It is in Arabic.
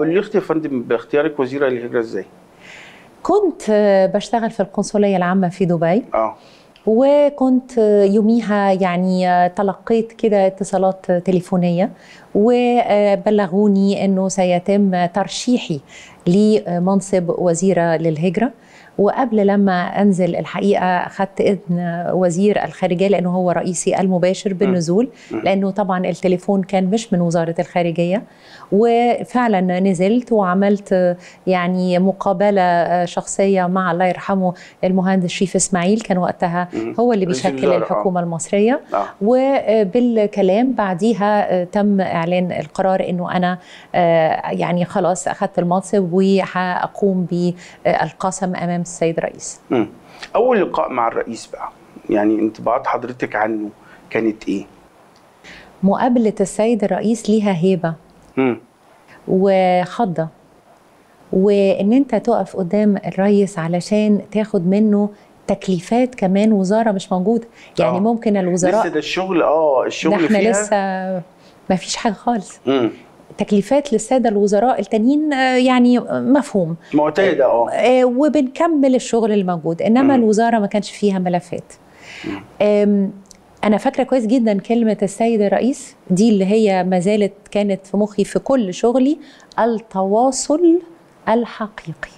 اختي يا فندم باختيارك وزيره الهجره ازاي؟ كنت آه، بشتغل في القنصليه العامه في دبي اه وكنت آه، يوميها يعني آه، تلقيت كده اتصالات تليفونيه وبلغوني انه سيتم ترشيحي لمنصب وزيرة للهجرة وقبل لما انزل الحقيقه اخذت اذن وزير الخارجيه لانه هو رئيسي المباشر بالنزول لانه طبعا التليفون كان مش من وزاره الخارجيه وفعلا نزلت وعملت يعني مقابله شخصيه مع الله يرحمه المهندس شريف اسماعيل كان وقتها هو اللي بيشكل الحكومه آه. المصريه نعم. وبالكلام بعديها تم اعلان القرار انه انا آه، يعني خلاص اخذت المنصب وهقوم بالقسم امام السيد الرئيس م. اول لقاء مع الرئيس بقى يعني انطباعات حضرتك عنه كانت ايه مقابله السيد الرئيس ليها هيبه م. وخضه وان انت تقف قدام الرئيس علشان تاخد منه تكليفات كمان وزاره مش موجوده يعني أوه. ممكن الوزراء لسه ده الشغل اه الشغل احنا فيها لسه ما فيش حاجه خالص مم. تكليفات للساده الوزراء التانيين آه، يعني مفهوم معتاده اه, آه، وبنكمل الشغل الموجود انما م. الوزاره ما كانش فيها ملفات انا فاكره كويس جدا كلمه السيد الرئيس دي اللي هي ما زالت كانت في مخي في كل شغلي التواصل الحقيقي